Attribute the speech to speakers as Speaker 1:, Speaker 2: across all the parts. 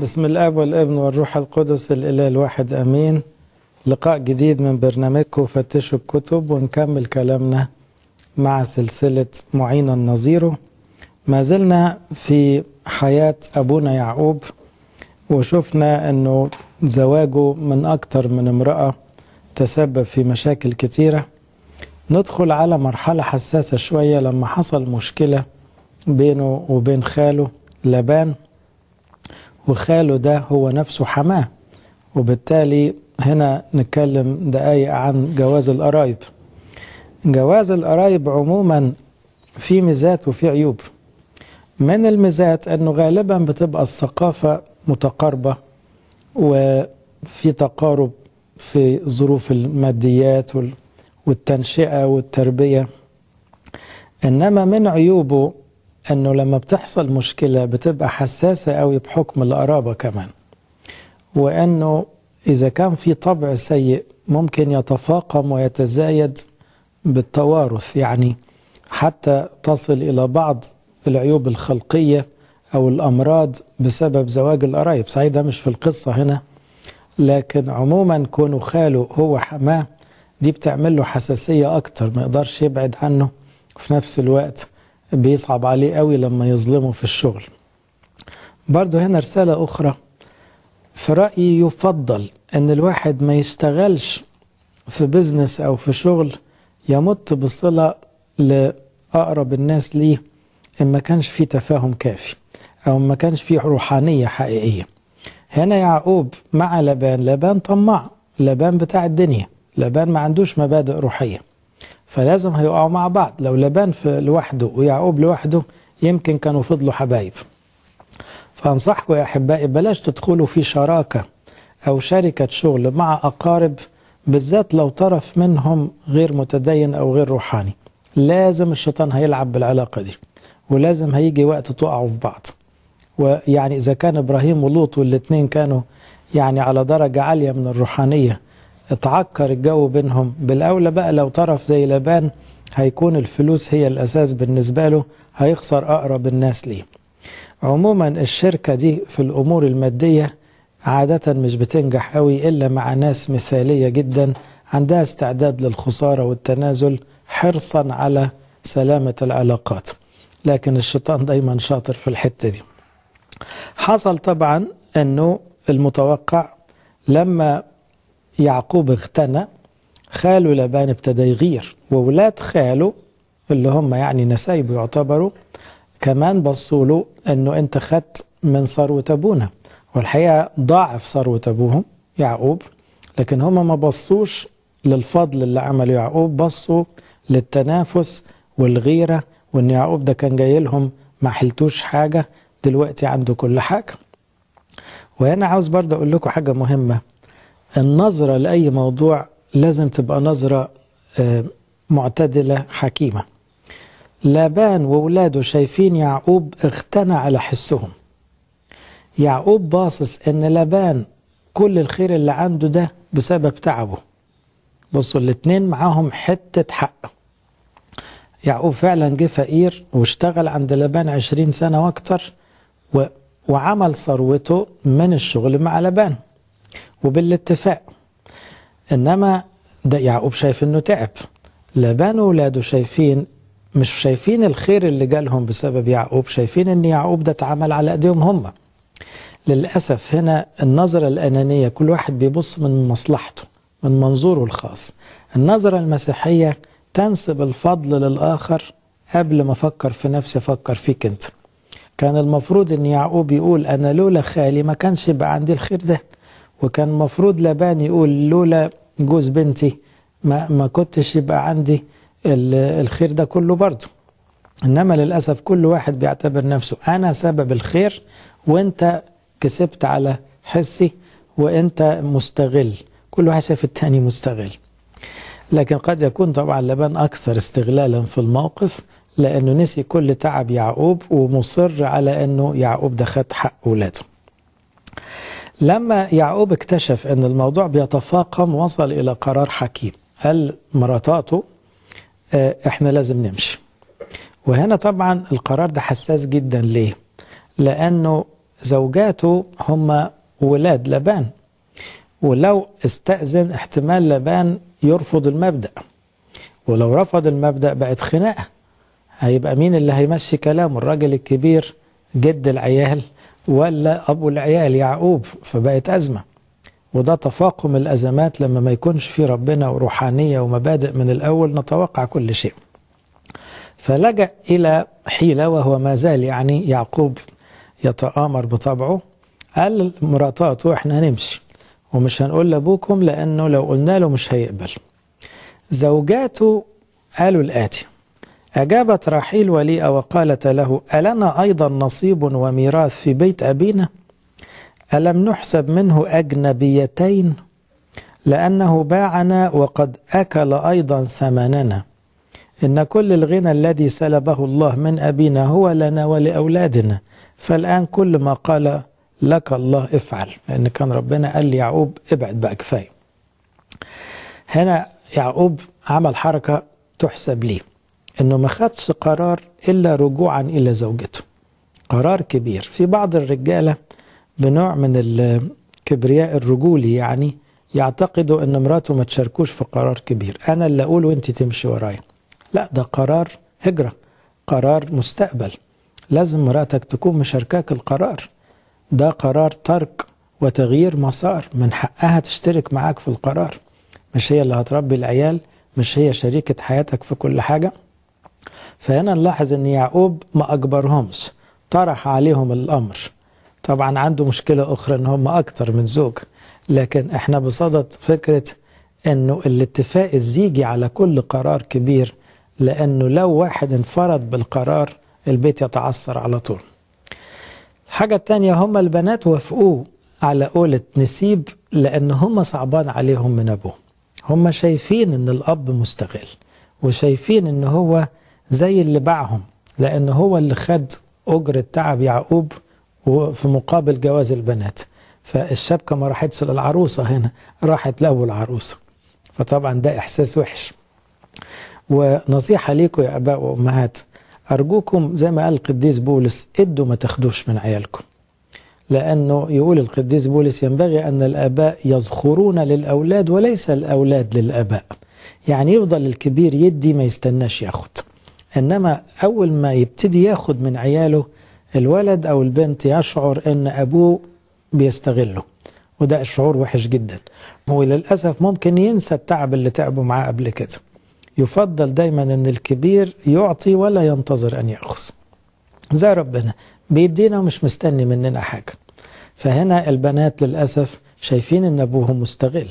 Speaker 1: بسم الاب والابن والروح القدس الاله الواحد امين لقاء جديد من برنامجكم فتشوا الكتب ونكمل كلامنا مع سلسله معين النظيره ما زلنا في حياه ابونا يعقوب وشفنا انه زواجه من اكثر من امراه تسبب في مشاكل كثيره ندخل على مرحله حساسه شويه لما حصل مشكله بينه وبين خاله لبان وخاله ده هو نفسه حماه وبالتالي هنا نتكلم دقايق عن جواز القرايب جواز القرايب عموما في ميزات وفي عيوب من الميزات انه غالبا بتبقى الثقافه متقاربه وفي تقارب في ظروف الماديات والتنشئه والتربيه انما من عيوبه انه لما بتحصل مشكله بتبقى حساسه قوي بحكم القرابه كمان وانه اذا كان في طبع سيء ممكن يتفاقم ويتزايد بالتوارث يعني حتى تصل الى بعض العيوب الخلقيه او الامراض بسبب زواج القرايب صحيح ده مش في القصه هنا لكن عموما كونه خاله هو حماه دي بتعمل له حساسيه اكتر ما يقدرش يبعد عنه في نفس الوقت بيصعب عليه قوي لما يظلمه في الشغل برضو هنا رسالة أخرى في رأيي يفضل أن الواحد ما يشتغلش في بزنس أو في شغل يمت بصلة لأقرب الناس ليه إن ما كانش فيه تفاهم كافي أو ما كانش فيه روحانية حقيقية هنا يعقوب مع لبان لبان طماع لبان بتاع الدنيا لبان ما عندوش مبادئ روحيه فلازم هيقعوا مع بعض لو لبان في لوحده ويعقوب لوحده يمكن كانوا فضلوا حبايب فأنصحكم يا أحبائي بلاش تدخلوا في شراكة أو شركة شغل مع أقارب بالذات لو طرف منهم غير متدين أو غير روحاني لازم الشيطان هيلعب بالعلاقة دي ولازم هيجي وقت تقعوا في بعض ويعني إذا كان إبراهيم ولوط والاتنين كانوا يعني على درجة عالية من الروحانية اتعكر الجو بينهم بالاولى بقى لو طرف زي لبان هيكون الفلوس هي الاساس بالنسبه له هيخسر اقرب الناس ليه عموما الشركه دي في الامور الماديه عاده مش بتنجح قوي الا مع ناس مثاليه جدا عندها استعداد للخساره والتنازل حرصا على سلامه العلاقات لكن الشيطان دايما شاطر في الحته دي حصل طبعا انه المتوقع لما يعقوب اغتنى خاله لابان ابتدى يغير وولاد خاله اللي هم يعني نسايبه يعتبروا كمان بصوا له انه انت خدت من ثروه ابونا والحقيقه ضاعف ثروه ابوهم يعقوب لكن هم ما بصوش للفضل اللي عمله يعقوب بصوا للتنافس والغيره وان يعقوب ده كان جاي لهم ما حلتوش حاجه دلوقتي عنده كل حاجه وهنا عاوز برضه اقول لكم حاجه مهمه النظرة لأي موضوع لازم تبقى نظرة آه، معتدلة حكيمة لابان وولاده شايفين يعقوب اختنى على حسهم يعقوب باصص ان لابان كل الخير اللي عنده ده بسبب تعبه بصوا الاتنين معاهم حتة حق يعقوب فعلا جه فقير واشتغل عند لابان عشرين سنة واكتر و... وعمل ثروته من الشغل مع لابان وبالاتفاق انما ده يعقوب شايف انه تعب لبان ولاده شايفين مش شايفين الخير اللي جالهم بسبب يعقوب شايفين ان يعقوب ده اتعمل على ايديهم هم للاسف هنا النظره الانانيه كل واحد بيبص من مصلحته من منظوره الخاص النظره المسيحيه تنسب الفضل للاخر قبل ما افكر في نفسي افكر فيك انت كان المفروض ان يعقوب يقول انا لولا خالي ما كانش يبقى عندي الخير ده وكان مفروض لبان يقول لولا جوز بنتي ما, ما كنتش يبقى عندي الخير ده كله برضه انما للاسف كل واحد بيعتبر نفسه انا سبب الخير وانت كسبت على حسي وانت مستغل كل واحد شايف التاني مستغل لكن قد يكون طبعا لبان اكثر استغلالا في الموقف لانه نسي كل تعب يعقوب ومصر على انه يعقوب ده خد حق ولاده لما يعقوب اكتشف أن الموضوع بيتفاقم وصل إلى قرار حكيم قال مراتاته آه، احنا لازم نمشي وهنا طبعا القرار ده حساس جدا ليه لأنه زوجاته هم ولاد لبان ولو استأذن احتمال لبان يرفض المبدأ ولو رفض المبدأ بقت خناقة هيبقى مين اللي هيمشي كلامه الراجل الكبير جد العيال ولا أبو العيال يعقوب فبقت أزمة وده تفاقم الأزمات لما ما يكونش في ربنا وروحانية ومبادئ من الأول نتوقع كل شيء فلجأ إلى حيلة وهو ما زال يعني يعقوب يتآمر بطبعه قال مراتاته احنا هنمشي ومش هنقول لأبوكم لأنه لو قلنا له مش هيقبل زوجاته قالوا الآتي أجابت راحيل وليئة وقالت له ألنا أيضا نصيب وميراث في بيت أبينا ألم نحسب منه أجنبيتين لأنه باعنا وقد أكل أيضا ثمننا إن كل الغنى الذي سلبه الله من أبينا هو لنا ولأولادنا فالآن كل ما قال لك الله افعل لأن كان ربنا قال ليعقوب ابعد بقى كفاية هنا يعقوب عمل حركة تحسب ليه انه ما خدش قرار الا رجوعا الى زوجته قرار كبير في بعض الرجاله بنوع من الكبرياء الرجولي يعني يعتقدوا ان مراته ما تشاركوش في قرار كبير انا اللي اقول وانت تمشي ورايا لا ده قرار هجره قرار مستقبل لازم مراتك تكون مشاركاك القرار ده قرار ترك وتغيير مسار من حقها تشترك معاك في القرار مش هي اللي هتربي العيال مش هي شريكة حياتك في كل حاجة فهنا نلاحظ ان يعقوب ما اجبرهمش طرح عليهم الامر طبعا عنده مشكله اخرى ان هم اكتر من زوج لكن احنا بصدد فكره انه الاتفاق الزيجي على كل قرار كبير لانه لو واحد انفرد بالقرار البيت يتعثر على طول الحاجه الثانيه هم البنات وافقوه على قولة نسيب لأن هم صعبان عليهم من أبوه هم شايفين أن الأب مستغل وشايفين أن هو زي اللي باعهم لأن هو اللي خد أجر تعب يعقوب وفي مقابل جواز البنات فالشبكة ما راحتش للعروسة هنا راحت له العروسة فطبعا ده إحساس وحش ونصيحة ليكم يا آباء وأمهات أرجوكم زي ما قال القديس بولس ادوا ما تاخدوش من عيالكم لأنه يقول القديس بولس ينبغي أن الآباء يزخرون للأولاد وليس الأولاد للآباء يعني يفضل الكبير يدي ما يستناش ياخد إنما أول ما يبتدي ياخد من عياله الولد أو البنت يشعر إن أبوه بيستغله وده شعور وحش جدا وللأسف ممكن ينسى التعب اللي تعبه معاه قبل كده يفضل دايما ان الكبير يعطي ولا ينتظر ان ياخذ زي ربنا بيدينا ومش مستني مننا حاجه فهنا البنات للاسف شايفين ان ابوهم مستغل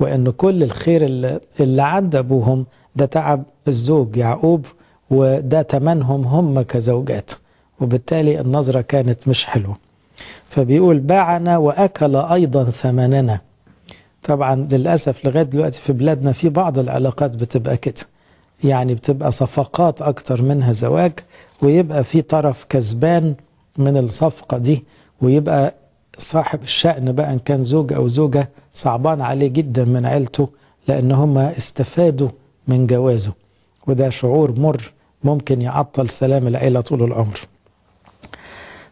Speaker 1: وان كل الخير اللي, اللي عند ابوهم ده تعب الزوج يعقوب وده تمنهم هم كزوجات وبالتالي النظرة كانت مش حلوة فبيقول باعنا وأكل أيضا ثمننا طبعا للأسف لغاية دلوقتي في بلادنا في بعض العلاقات بتبقى كده يعني بتبقى صفقات أكتر منها زواج ويبقى في طرف كسبان من الصفقة دي ويبقى صاحب الشأن بقى إن كان زوج أو زوجة صعبان عليه جدا من عيلته لأن هم استفادوا من جوازه وده شعور مر ممكن يعطل سلام العيلة طول العمر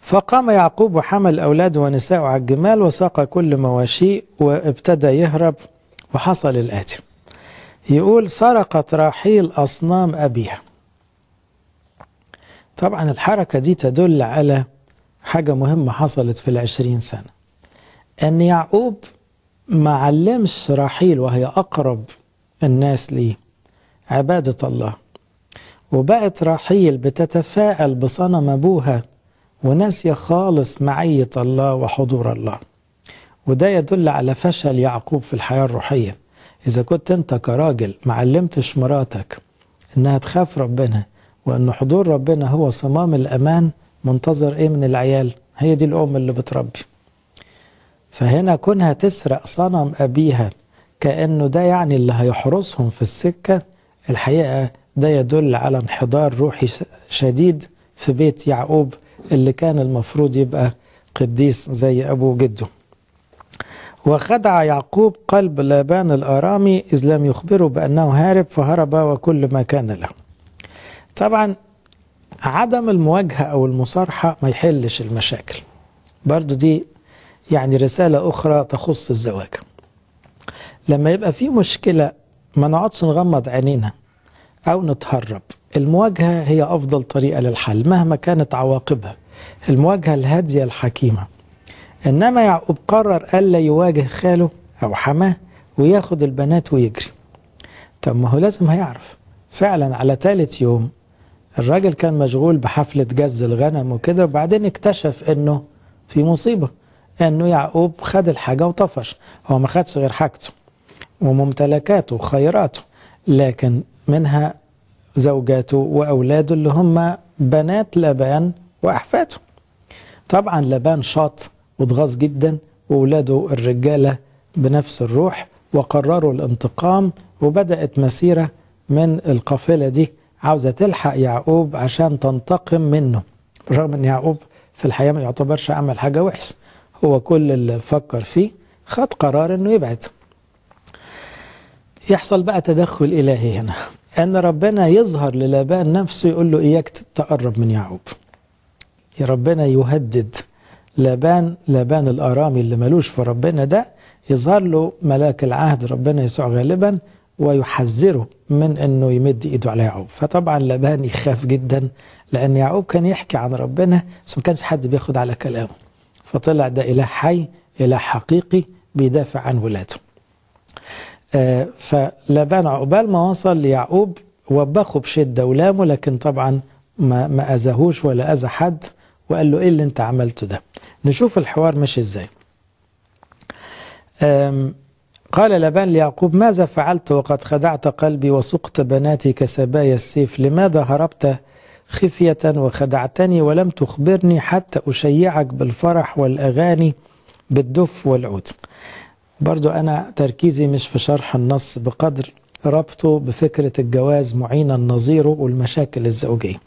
Speaker 1: فقام يعقوب وحمل أولاده ونسائه على الجمال وساق كل مواشي وابتدى يهرب وحصل الآتي يقول سرقت راحيل أصنام أبيها طبعا الحركة دي تدل على حاجة مهمة حصلت في العشرين سنة أن يعقوب ما علمش راحيل وهي أقرب الناس ليه عبادة الله وبقت راحيل بتتفائل بصنم أبوها وناسية خالص معية الله وحضور الله وده يدل على فشل يعقوب في الحياة الروحية إذا كنت أنت كراجل معلمتش مراتك إنها تخاف ربنا وأن حضور ربنا هو صمام الأمان منتظر إيه من العيال هي دي الأم اللي بتربي فهنا كونها تسرق صنم أبيها كأنه ده يعني اللي هيحرسهم في السكة الحقيقة ده يدل على انحدار روحي شديد في بيت يعقوب اللي كان المفروض يبقى قديس زي أبو جده وخدع يعقوب قلب لابان الارامي اذ لم يخبره بانه هارب فهرب وكل ما كان له. طبعا عدم المواجهه او المصارحه ما يحلش المشاكل. برضو دي يعني رساله اخرى تخص الزواج. لما يبقى في مشكله ما نقعدش نغمض عينينا أو نتهرب المواجهة هي أفضل طريقة للحل مهما كانت عواقبها المواجهة الهادية الحكيمة إنما يعقوب قرر ألا يواجه خاله أو حماه وياخد البنات ويجري طب ما هو لازم هيعرف فعلا على تالت يوم الراجل كان مشغول بحفلة جز الغنم وكده وبعدين اكتشف انه في مصيبة انه يعقوب خد الحاجة وطفش هو ما خدش غير حاجته وممتلكاته وخيراته لكن منها زوجاته وأولاده اللي هم بنات لبان وأحفاده طبعا لبان شاط واتغاظ جدا وأولاده الرجالة بنفس الروح وقرروا الانتقام وبدأت مسيرة من القافلة دي عاوزة تلحق يعقوب عشان تنتقم منه رغم أن يعقوب في الحقيقة ما يعتبرش عمل حاجة وحش هو كل اللي فكر فيه خد قرار أنه يبعد يحصل بقى تدخل إلهي هنا أن ربنا يظهر للابان نفسه يقول له إياك تقرب من يعقوب يا ربنا يهدد لابان لابان الآرامي اللي ملوش في ربنا ده يظهر له ملاك العهد ربنا يسوع غالبا ويحذره من انه يمد ايده على يعقوب فطبعا لابان يخاف جدا لان يعقوب كان يحكي عن ربنا بس ما كانش حد بياخد على كلامه فطلع ده اله حي اله حقيقي بيدافع عن ولاده فلابان عقبال ما وصل ليعقوب وبخه بشده ولامه لكن طبعا ما ما اذاهوش ولا اذى حد وقال له ايه اللي انت عملته ده نشوف الحوار ماشي ازاي قال لبان ليعقوب ماذا فعلت وقد خدعت قلبي وسقت بناتي كسبايا السيف لماذا هربت خفية وخدعتني ولم تخبرني حتى أشيعك بالفرح والأغاني بالدف والعود برضو أنا تركيزي مش في شرح النص بقدر ربطه بفكرة الجواز معينا نظيره والمشاكل الزوجية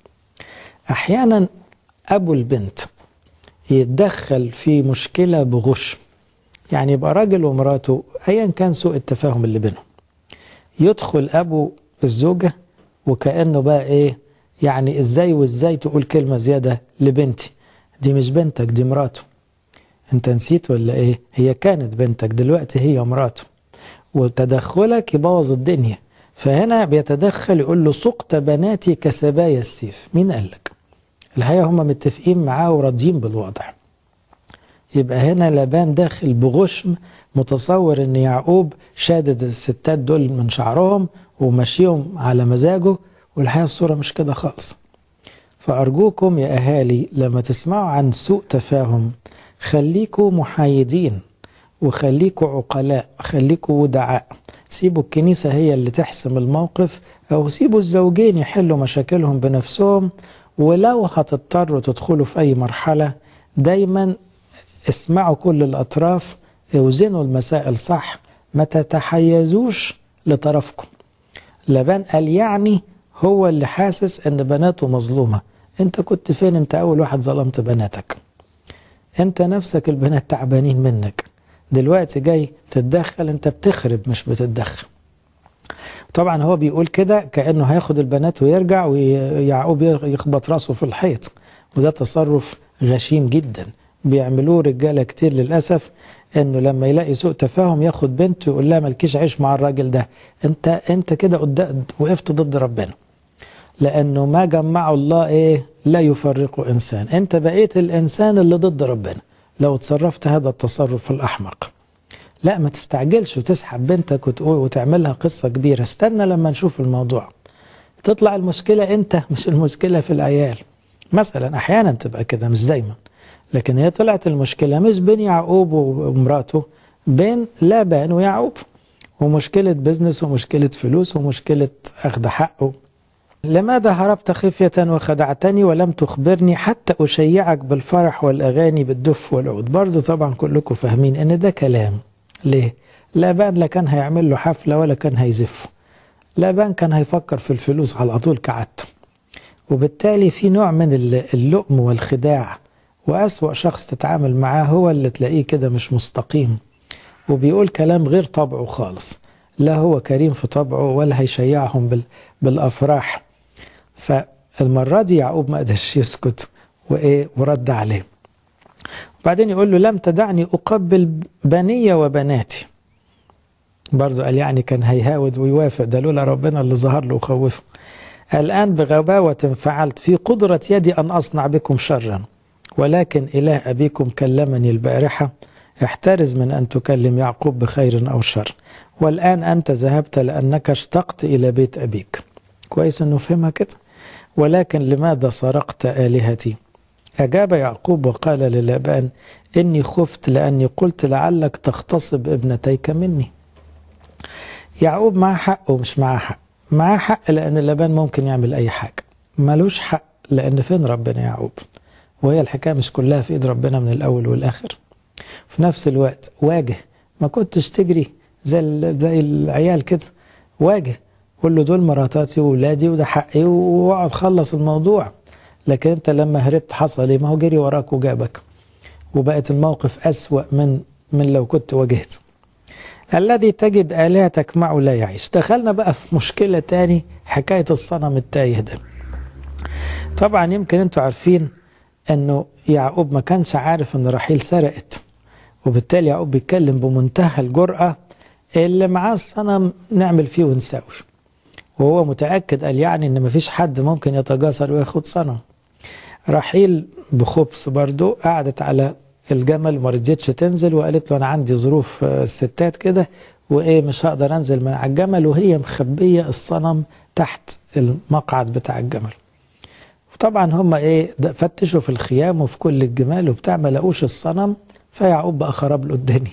Speaker 1: أحيانا أبو البنت يتدخل في مشكلة بغش يعني يبقى راجل ومراته أيا كان سوء التفاهم اللي بينهم يدخل أبو الزوجة وكأنه بقى إيه يعني إزاي وإزاي تقول كلمة زيادة لبنتي دي مش بنتك دي مراته انت نسيت ولا ايه هي كانت بنتك دلوقتي هي مراته وتدخلك يبوظ الدنيا فهنا بيتدخل يقول له سقط بناتي كسبايا السيف مين قال لك الحقيقه هم متفقين معاه وراضيين بالوضع يبقى هنا لابان داخل بغشم متصور ان يعقوب شادد الستات دول من شعرهم ومشيهم على مزاجه والحقيقه الصوره مش كده خالص فارجوكم يا اهالي لما تسمعوا عن سوء تفاهم خليكوا محايدين وخليكوا عقلاء خليكوا ودعاء سيبوا الكنيسة هي اللي تحسم الموقف أو سيبوا الزوجين يحلوا مشاكلهم بنفسهم ولو هتضطروا تدخلوا في أي مرحلة دايما اسمعوا كل الأطراف اوزنوا المسائل صح ما تتحيزوش لطرفكم لبان قال يعني هو اللي حاسس ان بناته مظلومة انت كنت فين انت اول واحد ظلمت بناتك انت نفسك البنات تعبانين منك دلوقتي جاي تتدخل انت بتخرب مش بتتدخل طبعا هو بيقول كده كانه هياخد البنات ويرجع ويعقوب يخبط راسه في الحيط وده تصرف غشيم جدا بيعملوه رجاله كتير للاسف انه لما يلاقي سوء تفاهم ياخد بنته ويقول لها مالكيش عيش مع الراجل ده انت انت كده قدام وقفت ضد ربنا لأنه ما جمعه الله إيه لا يفرق إنسان أنت بقيت الإنسان اللي ضد ربنا لو تصرفت هذا التصرف الأحمق لا ما تستعجلش وتسحب بنتك وتقول وتعملها قصة كبيرة استنى لما نشوف الموضوع تطلع المشكلة أنت مش المشكلة في العيال مثلا أحيانا تبقى كده مش دايما لكن هي طلعت المشكلة مش بين يعقوب ومراته بين لابان ويعقوب ومشكلة بزنس ومشكلة فلوس ومشكلة أخذ حقه لماذا هربت خفية وخدعتني ولم تخبرني حتى أشيعك بالفرح والأغاني بالدف والعود برضو طبعا كلكم فاهمين أن ده كلام ليه لا لا كان هيعمل له حفلة ولا كان هيزفه لا بان كان هيفكر في الفلوس على طول كعادته وبالتالي في نوع من اللؤم والخداع وأسوأ شخص تتعامل معاه هو اللي تلاقيه كده مش مستقيم وبيقول كلام غير طبعه خالص لا هو كريم في طبعه ولا هيشيعهم بالأفراح فالمرة دي يعقوب ما قدرش يسكت وإيه ورد عليه وبعدين يقول له لم تدعني أقبل بني وبناتي برضه قال يعني كان هيهاود ويوافق ده لولا ربنا اللي ظهر له وخوفه الآن بغباوة فعلت في قدرة يدي أن أصنع بكم شرا ولكن إله أبيكم كلمني البارحة احترز من أن تكلم يعقوب بخير أو شر والآن أنت ذهبت لأنك اشتقت إلى بيت أبيك كويس أنه فهمها كده ولكن لماذا سرقت آلهتي أجاب يعقوب وقال للابان إني خفت لأني قلت لعلك تغتصب ابنتيك مني يعقوب معاه حق ومش معاه حق معاه حق لأن لابان ممكن يعمل أي حاجة ملوش حق لأن فين ربنا يعقوب وهي الحكاية مش كلها في إيد ربنا من الأول والآخر في نفس الوقت واجه ما كنتش تجري زي زي العيال كده واجه قول له دول مراتاتي واولادي وده حقي واقعد خلص الموضوع لكن انت لما هربت حصل ايه ما هو جري وراك وجابك وبقت الموقف اسوا من من لو كنت واجهت الذي تجد آلهتك معه لا يعيش دخلنا بقى في مشكلة تاني حكاية الصنم التايه ده طبعا يمكن انتوا عارفين انه يعقوب ما كانش عارف ان رحيل سرقت وبالتالي يعقوب بيتكلم بمنتهى الجرأة اللي معاه الصنم نعمل فيه ونساوي وهو متأكد قال يعني إن مفيش حد ممكن يتجاسر وياخد صنم رحيل بخبص برضو قعدت على الجمل ما رضيتش تنزل وقالت له أنا عندي ظروف الستات آه، كده وإيه مش هقدر أنزل من على الجمل وهي مخبية الصنم تحت المقعد بتاع الجمل طبعا هم ايه فتشوا في الخيام وفي كل الجمال وبتاع ما لقوش الصنم فيعقوب بقى خرب له الدنيا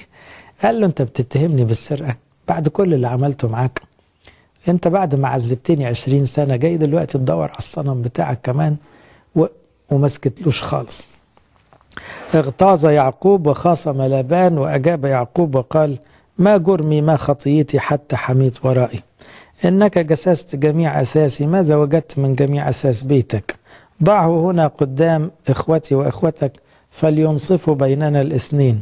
Speaker 1: قال له انت بتتهمني بالسرقه بعد كل اللي عملته معاك انت بعد ما عذبتني 20 سنه جاي دلوقتي تدور على الصنم بتاعك كمان و... وما سكتلوش خالص اغتاظ يعقوب وخاصم لابان واجاب يعقوب وقال ما جرمي ما خطيتي حتى حميت ورائي انك جسست جميع اساسي ماذا وجدت من جميع اساس بيتك ضعه هنا قدام اخوتي واخوتك فلينصفوا بيننا الاثنين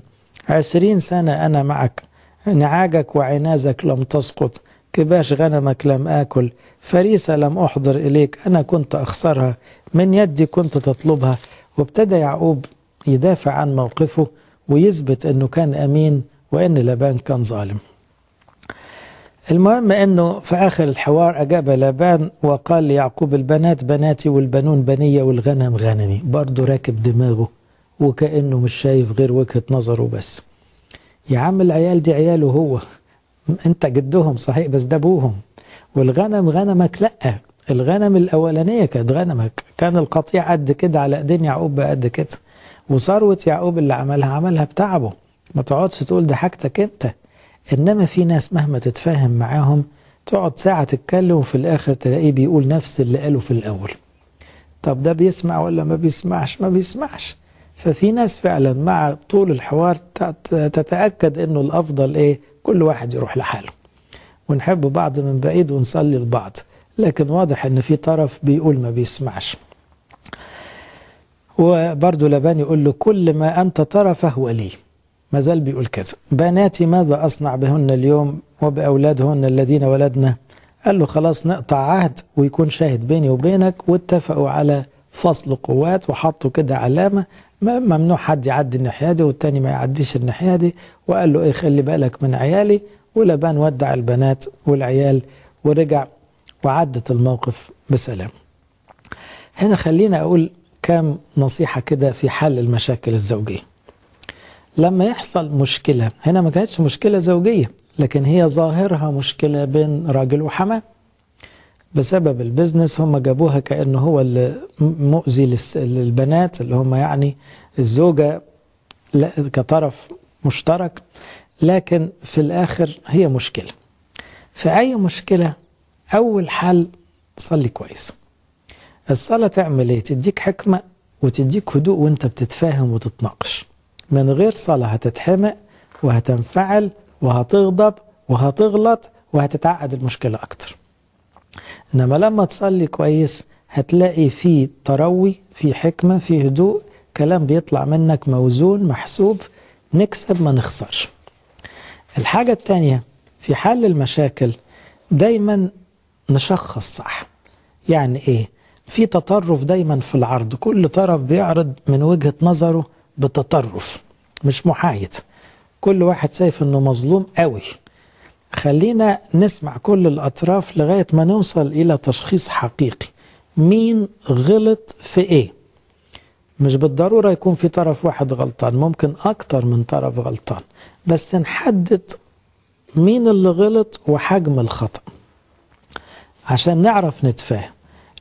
Speaker 1: عشرين سنه انا معك نعاجك وعنازك لم تسقط كباش غنمك لم آكل فريسة لم أحضر إليك أنا كنت أخسرها من يدي كنت تطلبها وابتدى يعقوب يدافع عن موقفه ويثبت أنه كان أمين وأن لابان كان ظالم المهم أنه في آخر الحوار أجاب لابان وقال ليعقوب البنات بناتي والبنون بنية والغنم غنمي برضه راكب دماغه وكأنه مش شايف غير وجهة نظره بس يا عم العيال دي عياله هو انت جدهم صحيح بس ده ابوهم والغنم غنمك لا الغنم الاولانيه كانت غنمك كان القطيع قد كده على ايدين يعقوب قد كده وثروه يعقوب اللي عملها عملها بتعبه ما تقعدش تقول ده حاجتك انت انما في ناس مهما تتفاهم معاهم تقعد ساعه تتكلم وفي الاخر تلاقيه بيقول نفس اللي قاله في الاول طب ده بيسمع ولا ما بيسمعش ما بيسمعش ففي ناس فعلا مع طول الحوار تتاكد انه الافضل ايه كل واحد يروح لحاله ونحب بعض من بعيد ونصلي لبعض لكن واضح ان في طرف بيقول ما بيسمعش وبرضو لبان يقول له كل ما أنت ترى فهو لي ما زال بيقول كده بناتي ماذا أصنع بهن اليوم وبأولادهن الذين ولدنا قال له خلاص نقطع عهد ويكون شاهد بيني وبينك واتفقوا على فصل قوات وحطوا كده علامة ممنوع حد يعدي الناحيه دي والتاني ما يعديش الناحيه دي وقال له ايه خلي بالك من عيالي ولبان ودع البنات والعيال ورجع وعدت الموقف بسلام هنا خلينا اقول كام نصيحه كده في حل المشاكل الزوجيه لما يحصل مشكله هنا ما كانتش مشكله زوجيه لكن هي ظاهرها مشكله بين راجل وحماه بسبب البزنس هم جابوها كأنه هو اللي مؤذي للبنات اللي هم يعني الزوجة كطرف مشترك لكن في الآخر هي مشكلة في أي مشكلة أول حل صلي كويس الصلاة تعمل إيه؟ تديك حكمة وتديك هدوء وأنت بتتفاهم وتتناقش من غير صلاة هتتحمق وهتنفعل وهتغضب وهتغلط وهتتعقد المشكلة أكتر انما لما تصلي كويس هتلاقي في تروي في حكمه في هدوء كلام بيطلع منك موزون محسوب نكسب ما نخسرش الحاجة التانية في حل المشاكل دايما نشخص صح يعني ايه في تطرف دايما في العرض كل طرف بيعرض من وجهة نظره بتطرف مش محايد كل واحد شايف انه مظلوم قوي خلينا نسمع كل الأطراف لغاية ما نوصل إلى تشخيص حقيقي مين غلط في إيه مش بالضرورة يكون في طرف واحد غلطان ممكن أكتر من طرف غلطان بس نحدد مين اللي غلط وحجم الخطأ عشان نعرف نتفاهم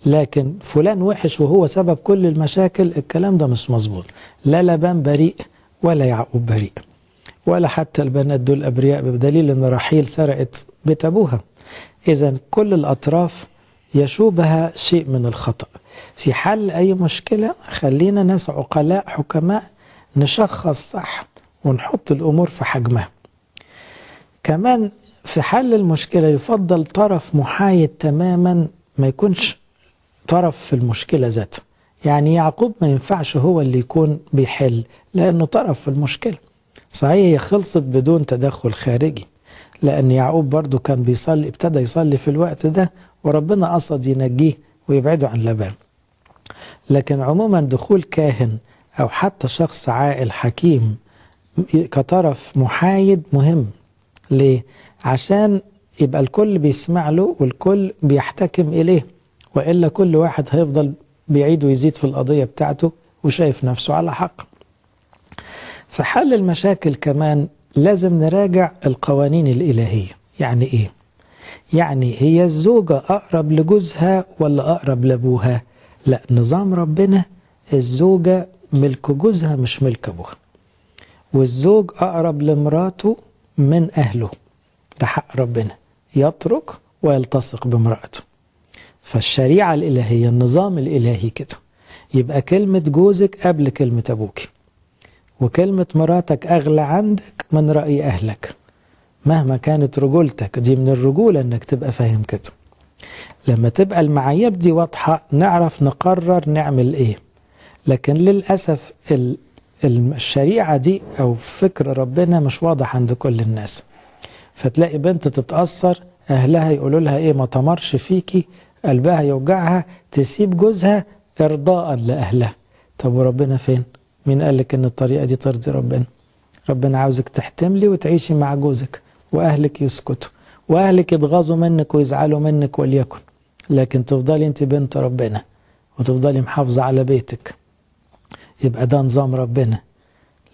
Speaker 1: لكن فلان وحش وهو سبب كل المشاكل الكلام ده مش مظبوط لا لبان بريء ولا يعقوب بريء ولا حتى البنات دول أبرياء بدليل أن رحيل سرقت بيت أبوها إذا كل الأطراف يشوبها شيء من الخطأ في حل أي مشكلة خلينا ناس عقلاء حكماء نشخص صح ونحط الأمور في حجمها كمان في حل المشكلة يفضل طرف محايد تماما ما يكونش طرف في المشكلة ذاتها يعني يعقوب ما ينفعش هو اللي يكون بيحل لأنه طرف في المشكلة صحيح هي خلصت بدون تدخل خارجي لأن يعقوب برضه كان بيصلي ابتدى يصلي في الوقت ده وربنا قصد ينجيه ويبعده عن لبان لكن عموما دخول كاهن أو حتى شخص عاقل حكيم كطرف محايد مهم ليه؟ عشان يبقى الكل بيسمع له والكل بيحتكم إليه وإلا كل واحد هيفضل بيعيد ويزيد في القضية بتاعته وشايف نفسه على حق في حل المشاكل كمان لازم نراجع القوانين الإلهية يعني إيه؟ يعني هي الزوجة أقرب لجوزها ولا أقرب لأبوها؟ لا نظام ربنا الزوجة ملك جوزها مش ملك أبوها والزوج أقرب لمراته من أهله ده حق ربنا يترك ويلتصق بامرأته فالشريعة الإلهية النظام الإلهي كده يبقى كلمة جوزك قبل كلمة أبوكي وكلمة مراتك أغلى عندك من رأي أهلك مهما كانت رجولتك دي من الرجولة أنك تبقى فاهم كده لما تبقى المعايير دي واضحة نعرف نقرر نعمل إيه لكن للأسف الشريعة دي أو فكر ربنا مش واضح عند كل الناس فتلاقي بنت تتأثر أهلها يقولوا لها إيه ما تمرش فيكي قلبها يوجعها تسيب جوزها إرضاء لأهلها طب وربنا فين؟ مين قال لك ان الطريقه دي ترضي ربنا ربنا عاوزك تحتملي وتعيشي مع جوزك واهلك يسكتوا واهلك يتغاظوا منك ويزعلوا منك وليكن لكن تفضلي انت بنت ربنا وتفضلي محافظه على بيتك يبقى ده نظام ربنا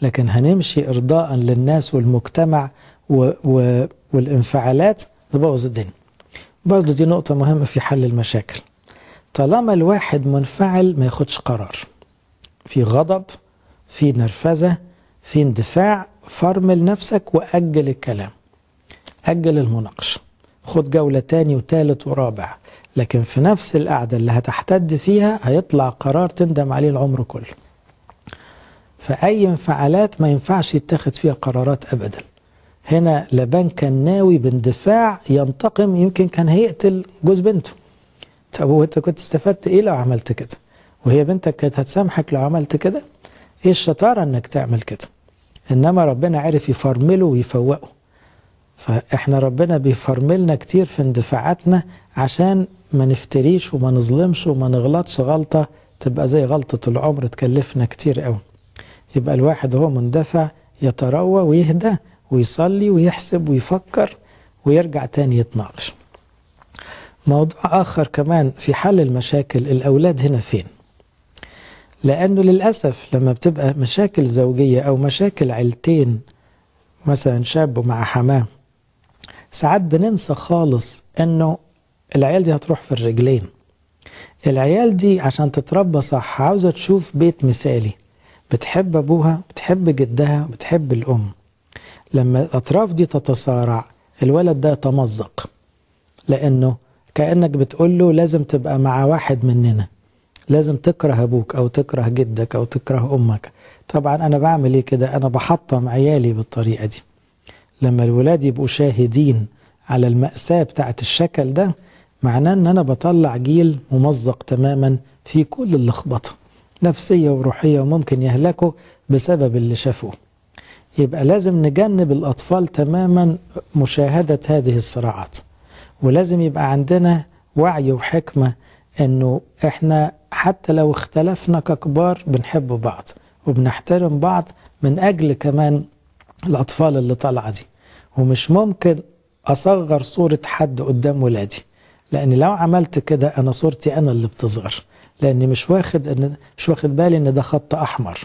Speaker 1: لكن هنمشي ارضاء للناس والمجتمع و و والانفعالات نبوظ الدنيا برضه دي نقطه مهمه في حل المشاكل طالما الواحد منفعل ما ياخدش قرار في غضب في نرفزة في اندفاع فرمل نفسك وأجل الكلام أجل المناقشة خد جولة تاني وتالت ورابع لكن في نفس القعدة اللي هتحتد فيها هيطلع قرار تندم عليه العمر كله فأي انفعالات ما ينفعش يتخذ فيها قرارات أبدا هنا لبن كان ناوي باندفاع ينتقم يمكن كان هيقتل جوز بنته طب وانت كنت استفدت ايه لو عملت كده وهي بنتك كانت هتسامحك لو عملت كده ايه الشطاره انك تعمل كده انما ربنا عرف يفرمله ويفوقه فاحنا ربنا بيفرملنا كتير في اندفاعاتنا عشان ما نفتريش وما نظلمش وما نغلطش غلطه تبقى زي غلطه العمر تكلفنا كتير قوي يبقى الواحد هو مندفع يتروى ويهدى ويصلي ويحسب ويفكر ويرجع تاني يتناقش موضوع آخر كمان في حل المشاكل الأولاد هنا فين لأنه للأسف لما بتبقى مشاكل زوجية أو مشاكل عيلتين مثلا شاب ومع حماه ساعات بننسى خالص أنه العيال دي هتروح في الرجلين العيال دي عشان تتربى صح عاوزة تشوف بيت مثالي بتحب أبوها بتحب جدها بتحب الأم لما الأطراف دي تتصارع الولد ده يتمزق لأنه كأنك بتقول له لازم تبقى مع واحد مننا لازم تكره ابوك او تكره جدك او تكره امك طبعا انا بعمل ايه كده انا بحطم عيالي بالطريقه دي لما الولاد يبقوا شاهدين على المأساة بتاعت الشكل ده معناه ان انا بطلع جيل ممزق تماما في كل اللخبطة نفسية وروحية وممكن يهلكوا بسبب اللي شافوه يبقى لازم نجنب الأطفال تماما مشاهدة هذه الصراعات ولازم يبقى عندنا وعي وحكمة انه احنا حتى لو اختلفنا ككبار بنحب بعض وبنحترم بعض من أجل كمان الأطفال اللي طالعة دي ومش ممكن أصغر صورة حد قدام ولادي لأن لو عملت كده أنا صورتي أنا اللي بتصغر لأني مش واخد إن مش واخد بالي إن ده خط أحمر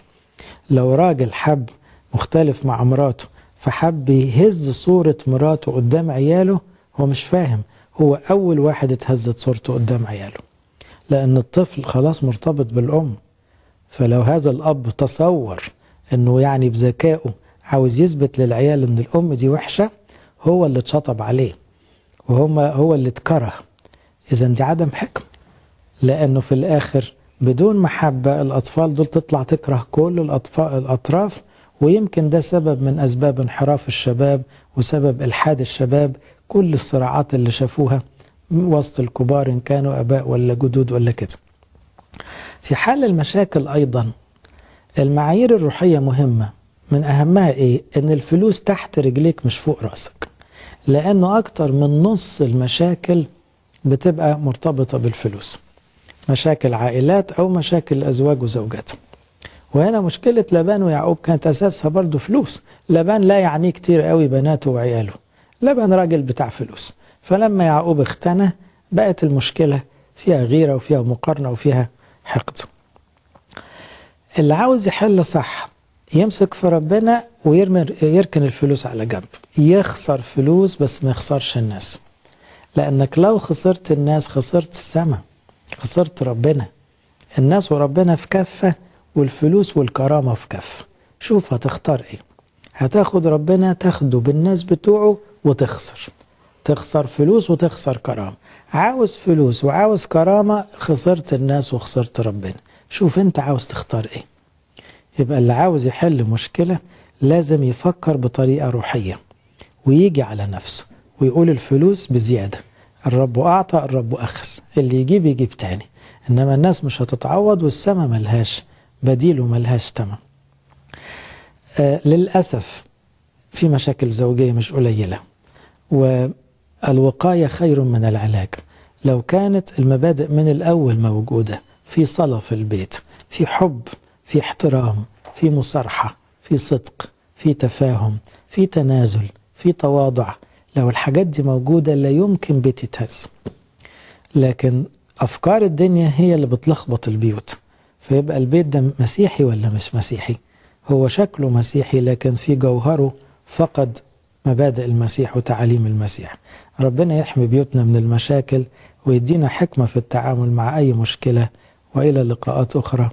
Speaker 1: لو راجل حب مختلف مع مراته فحب يهز صورة مراته قدام عياله هو مش فاهم هو أول واحد اتهزت صورته قدام عياله لأن الطفل خلاص مرتبط بالأم فلو هذا الأب تصور أنه يعني بذكائه عاوز يثبت للعيال أن الأم دي وحشة هو اللي اتشطب عليه وهما هو اللي اتكره إذا دي عدم حكم لأنه في الآخر بدون محبة الأطفال دول تطلع تكره كل الأطفال الأطراف ويمكن ده سبب من أسباب انحراف الشباب وسبب إلحاد الشباب كل الصراعات اللي شافوها وسط الكبار إن كانوا أباء ولا جدود ولا كده في حل المشاكل أيضا المعايير الروحية مهمة من أهمها إيه؟ إن الفلوس تحت رجليك مش فوق رأسك لأنه أكتر من نص المشاكل بتبقى مرتبطة بالفلوس مشاكل عائلات أو مشاكل أزواج وزوجات وهنا مشكلة لبان ويعقوب كانت أساسها برضه فلوس لبان لا يعنيه كتير قوي بناته وعياله لبان راجل بتاع فلوس فلما يعقوب اختنى بقت المشكلة فيها غيرة وفيها مقارنة وفيها حقد اللي عاوز يحل صح يمسك في ربنا ويرمي يركن الفلوس على جنب يخسر فلوس بس ما يخسرش الناس لأنك لو خسرت الناس خسرت السماء خسرت ربنا الناس وربنا في كفة والفلوس والكرامة في كفة شوف هتختار ايه هتاخد ربنا تاخده بالناس بتوعه وتخسر تخسر فلوس وتخسر كرامة عاوز فلوس وعاوز كرامة خسرت الناس وخسرت ربنا شوف انت عاوز تختار ايه يبقى اللي عاوز يحل مشكلة لازم يفكر بطريقة روحية ويجي على نفسه ويقول الفلوس بزيادة الرب أعطى الرب أخذ اللي يجيب يجيب تاني إنما الناس مش هتتعوض والسما ملهاش بديل وملهاش تمام آه للأسف في مشاكل زوجية مش قليلة و الوقاية خير من العلاج لو كانت المبادئ من الأول موجودة في صلاة في البيت في حب في احترام في مصارحة في صدق في تفاهم في تنازل في تواضع لو الحاجات دي موجودة لا يمكن بيت يتهز لكن أفكار الدنيا هي اللي بتلخبط البيوت فيبقى البيت ده مسيحي ولا مش مسيحي هو شكله مسيحي لكن في جوهره فقد مبادئ المسيح وتعاليم المسيح ربنا يحمي بيوتنا من المشاكل ويدينا حكمة في التعامل مع أي مشكلة وإلى لقاءات أخرى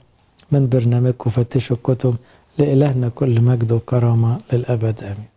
Speaker 1: من برنامجكم فتشوا الكتب لإلهنا كل مجد وكرامة للأبد آمين